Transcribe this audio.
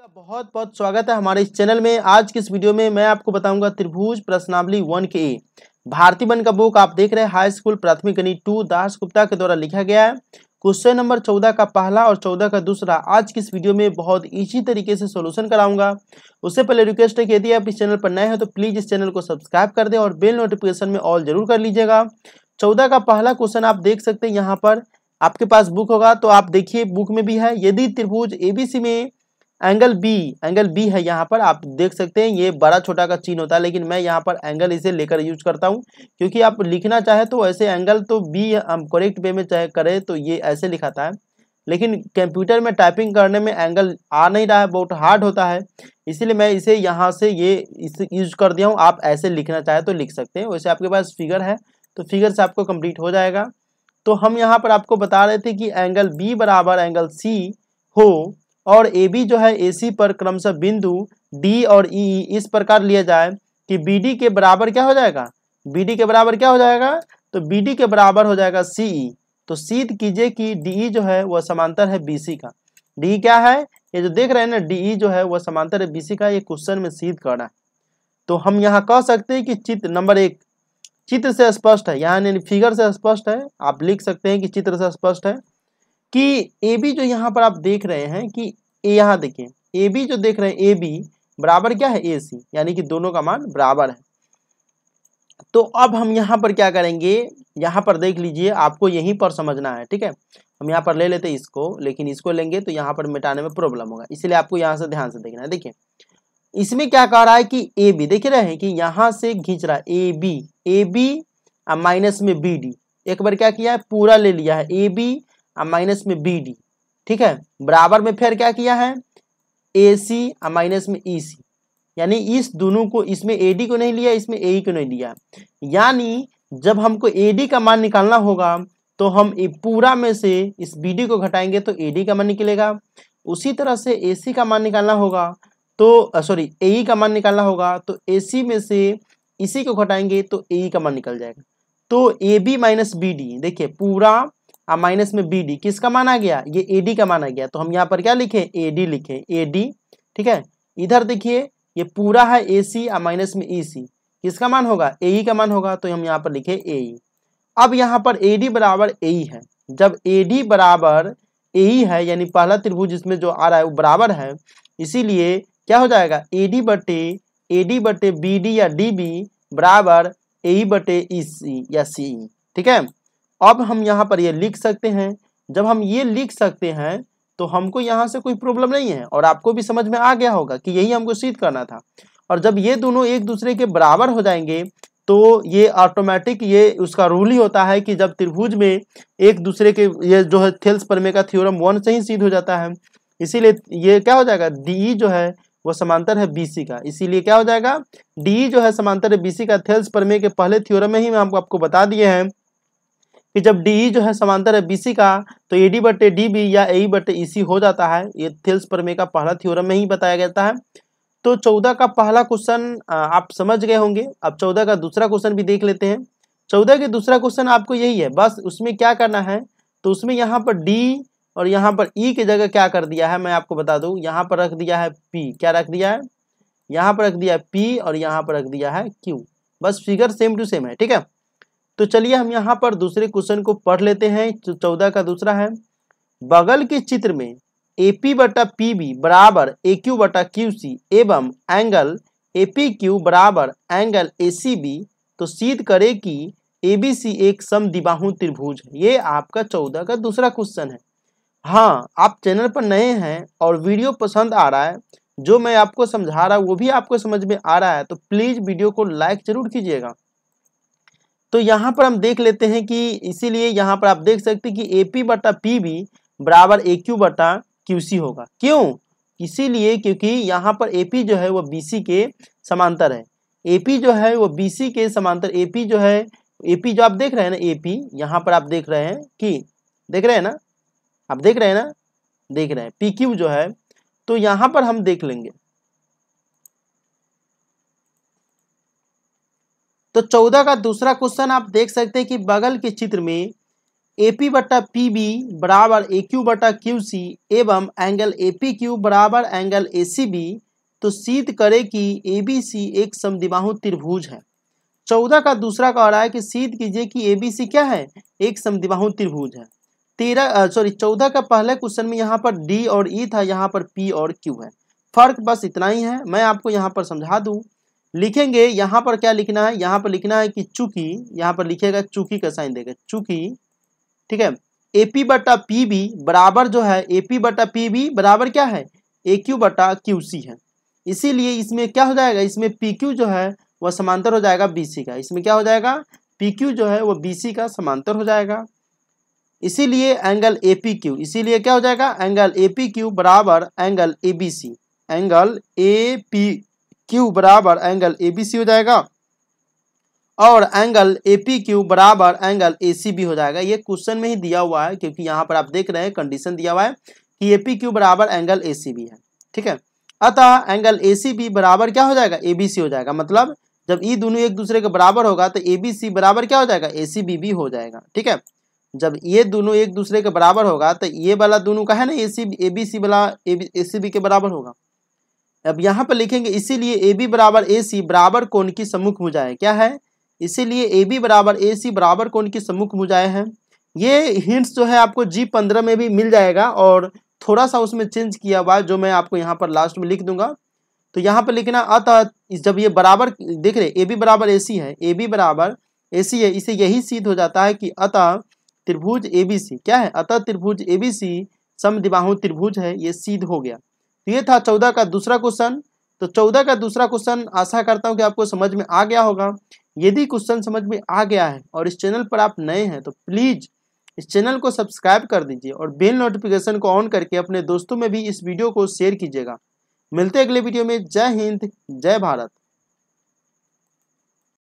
बहुत बहुत स्वागत है हमारे इस चैनल में आज की इस वीडियो में मैं आपको बताऊंगा त्रिभुज प्रश्नावली वन के ए भारती बन का बुक आप देख रहे हैं हाई स्कूल प्राथमिक गणित टू दास गुप्ता के द्वारा लिखा गया है क्वेश्चन नंबर चौदह का पहला और चौदह का दूसरा आज की इस वीडियो में बहुत इजी तरीके से सोल्यूशन कराऊंगा उससे पहले रिक्वेस्ट है कि यदि आप इस चैनल पर नए हैं तो प्लीज़ इस चैनल को सब्सक्राइब कर दें और बेल नोटिफिकेशन में ऑल जरूर कर लीजिएगा चौदह का पहला क्वेश्चन आप देख सकते हैं यहाँ पर आपके पास बुक होगा तो आप देखिए बुक में भी है यदि त्रिभुज एबीसी में एंगल बी एंगल बी है यहाँ पर आप देख सकते हैं ये बड़ा छोटा का चीन होता है लेकिन मैं यहाँ पर एंगल इसे लेकर यूज करता हूँ क्योंकि आप लिखना चाहे तो ऐसे एंगल तो बी हम करेक्ट वे में चाहे करें तो ये ऐसे लिखाता है लेकिन कंप्यूटर में टाइपिंग करने में एंगल आ नहीं रहा है बहुत हार्ड होता है इसीलिए मैं इसे यहाँ से ये इसे यूज कर दिया हूँ आप ऐसे लिखना चाहे तो लिख सकते हैं वैसे आपके पास फिगर है तो फिगर से आपको कंप्लीट हो जाएगा तो हम यहाँ पर आपको बता रहे थे कि एंगल बी बराबर एंगल सी हो और ए बी जो है ए सी पर क्रमशः बिंदु डी और ई e, इस प्रकार लिया जाए कि बी डी के बराबर क्या हो जाएगा बी डी के बराबर क्या हो जाएगा तो बी डी के बराबर हो जाएगा सी ई e। तो सीध कीजिए कि डी ई e जो है वह समांतर है बी सी का डी e क्या है ये जो देख रहे हैं ना डी ई जो है वह समांतर है बी सी का ये क्वेश्चन में सीध कर रहा है तो हम यहाँ कह सकते हैं कि चित्र नंबर एक चित्र से स्पष्ट है यहाँ फिगर से स्पष्ट है आप लिख सकते हैं कि चित्र से स्पष्ट है कि ए बी जो यहाँ पर आप देख रहे हैं कि यहाँ देखिए ए बी जो देख रहे हैं ए बी बराबर क्या है ए सी यानी कि दोनों का मान बराबर है तो अब हम यहाँ पर क्या करेंगे यहाँ पर देख लीजिए आपको यहीं पर समझना है ठीक है हम यहाँ पर ले लेते इसको लेकिन इसको लेंगे तो यहाँ पर मिटाने में प्रॉब्लम होगा इसलिए आपको यहाँ से ध्यान से देखना है देखिए इसमें क्या कह रहा है कि ए बी देख रहे हैं कि यहाँ से घिंच रहा है A B A B minus में बी डी एक बार क्या किया है पूरा ले लिया है ए बी और माइनस में बी डी ठीक है बराबर में फिर क्या किया है ए सी और माइनस में ई e सी यानी इस दोनों को इसमें ए डी को नहीं लिया इसमें ए e को नहीं लिया यानी जब हमको ए डी का मान निकालना होगा तो हम पूरा में से इस बी डी को घटाएंगे तो ए डी का मान निकलेगा उसी तरह से ए सी का मान निकालना होगा तो सॉरी ए e का मान निकालना होगा तो ए सी में से इसी को घटाएंगे तो ए का मान निकल जाएगा तो A B minus B D देखिए पूरा और माइनस में बी डी किसका माना गया ये ए डी का माना गया तो हम यहाँ पर क्या लिखें ए डी लिखें ए डी ठीक है इधर देखिए ये पूरा है ए सी और माइनस में ई e सी किसका मान होगा ए ई e का मान होगा तो हम यहाँ पर लिखे ए ई e। अब यहाँ पर ए डी बराबर ए ई है जब ए डी बराबर ए ई है यानी पहला त्रिभुज जिसमें जो आ रहा है वो बराबर है इसीलिए क्या हो जाएगा ए डी बटे ए डी बटे बी डी या डी बी बराबर ए ई बटे ई सी या सी ई ठीक है अब हम यहाँ पर ये लिख सकते हैं जब हम ये लिख सकते हैं तो हमको यहाँ से कोई प्रॉब्लम नहीं है और आपको भी समझ में आ गया होगा कि यही हमको सीध करना था और जब ये दोनों एक दूसरे के बराबर हो जाएंगे तो ये ऑटोमेटिक ये उसका रूल ही होता है कि जब त्रिभुज में एक दूसरे के ये जो है थेल्स परमे का थ्योरम वन से ही सीध हो जाता है इसीलिए ये क्या हो जाएगा डी जो है वो समांतर है बीसी का इसीलिए क्या हो जाएगा डी जो है समांतर है बीसी का थेल्स परमे के पहले थ्योरम में ही मैं आपको बता दिए हैं कि जब डी e जो है समांतर है बी का तो ए डी बटे डी बी या ए बटे ई सी हो जाता है ये थिल्स परमे का पहला थ्योरम में ही बताया जाता है तो चौदह का पहला क्वेश्चन आप समझ गए होंगे अब चौदह का दूसरा क्वेश्चन भी देख लेते हैं चौदह के दूसरा क्वेश्चन आपको यही है बस उसमें क्या करना है तो उसमें यहाँ पर डी और यहाँ पर ई e की जगह क्या कर दिया है मैं आपको बता दूँ यहाँ पर रख दिया है पी क्या रख दिया है यहाँ पर रख दिया है पी और यहाँ पर रख दिया है क्यू बस फिगर सेम टू सेम है ठीक है तो चलिए हम यहाँ पर दूसरे क्वेश्चन को पढ़ लेते हैं चौदह का दूसरा है बगल के चित्र में ए पी बटा पी बी बराबर ए क्यू बटा क्यू सी एवं एंगल ए पी क्यू बराबर एंगल ए सी बी तो सीध करे कि ए बी सी एक समदिबाहु त्रिभुज है ये आपका चौदह का दूसरा क्वेश्चन है हाँ आप चैनल पर नए हैं और वीडियो पसंद आ रहा है जो मैं आपको समझा रहा हूँ वो भी आपको समझ में आ रहा है तो प्लीज़ वीडियो को लाइक जरूर कीजिएगा तो यहाँ पर हम देख लेते हैं कि इसीलिए यहाँ पर आप देख सकते हैं कि ए पी बटा पी बी बराबर ए क्यू बटा क्यू सी होगा क्यों इसीलिए क्योंकि यहाँ पर ए पी जो है वह बी सी के समांतर है ए पी जो है वो बी सी के समांतर ए पी जो है ए पी जो आप देख रहे हैं ना ए पी यहाँ पर आप देख रहे हैं कि देख रहे हैं ना आप देख रहे हैं ना देख रहे हैं पी क्यू जो है तो यहाँ पर हम देख लेंगे तो चौदह का दूसरा क्वेश्चन आप देख सकते हैं कि बगल के चित्र में ए पी बट्टा पी बी बराबर ए क्यू बट्टा क्यू सी एवं एंगल ए पी क्यू बराबर एंगल ए सी बी तो सीध करे कि ए बी सी एक समदिबाहु त्रिभुज है चौदह का दूसरा कह रहा है कि सीध कीजिए कि ए बी सी क्या है एक समदिबाहु त्रिभुज है तेरह सॉरी चौदह का पहले क्वेश्चन में यहाँ पर डी और ई e था यहाँ पर पी और क्यू है फर्क बस इतना ही है मैं आपको यहाँ पर समझा दूँ लिखेंगे यहाँ पर क्या लिखना है यहाँ पर लिखना है कि चूंकि यहाँ पर लिखेगा चूंकि का साइन देगा चूंकि ठीक है ए पी बटा पी बी बराबर जो है ए पी बटा पी बी बराबर क्या है ए क्यू बटा क्यू सी है इसीलिए इसमें क्या हो जाएगा इसमें पी क्यू जो है वह समांतर हो जाएगा बी सी का इसमें क्या हो जाएगा पी क्यू जो है वह बी सी का समांतर हो जाएगा इसीलिए एंगल ए पी क्यू इसीलिए क्या हो जाएगा एंगल ए पी क्यू बराबर angle A B C angle A P Q बराबर एंगल ए बी सी हो जाएगा और एंगल ए पी क्यू बराबर एंगल ए सी बी हो जाएगा ये क्वेश्चन में ही दिया हुआ है क्योंकि यहाँ पर आप देख रहे हैं कंडीशन दिया हुआ है कि ए पी क्यू बराबर एंगल ए सी बी है ठीक है अतः एंगल ए सी बी बराबर क्या हो जाएगा ए बी सी हो जाएगा मतलब जब ई e दोनों एक दूसरे के बराबर होगा तो ए बी सी बराबर क्या हो जाएगा ए सी बी भी हो जाएगा ठीक है जब ये दोनों एक दूसरे के बराबर होगा तो ये वाला दोनों का है ना ए सी ए बी सी वाला ए सी बी के बराबर होगा अब यहाँ पर लिखेंगे इसीलिए ए बी बराबर ए सी बराबर कोण की सम्मुख भुजाएं क्या है इसीलिए ए बी बराबर ए सी बराबर कोण की सम्मुख भुजाएं हैं ये हिंट्स जो है आपको जी पंद्रह में भी मिल जाएगा और थोड़ा सा उसमें चेंज किया हुआ जो मैं आपको यहाँ पर लास्ट में लिख दूंगा तो यहाँ पर लिखना अतः जब ये बराबर देख रहे ए बी बराबर ए सी है ए बी बराबर ए सी है इसे यही सिद्ध हो जाता है कि अतः त्रिभुज ए बी सी क्या है अतः त्रिभुज ए बी सी समदिबाहु त्रिभुज है ये सिद्ध हो गया तो ये था चौदह का दूसरा क्वेश्चन तो चौदह का दूसरा क्वेश्चन आशा करता हूँ कि आपको समझ में आ गया होगा यदि क्वेश्चन समझ में आ गया है और इस चैनल पर आप नए हैं तो प्लीज़ इस चैनल को सब्सक्राइब कर दीजिए और बेल नोटिफिकेशन को ऑन करके अपने दोस्तों में भी इस वीडियो को शेयर कीजिएगा मिलते अगले वीडियो में जय हिंद जय भारत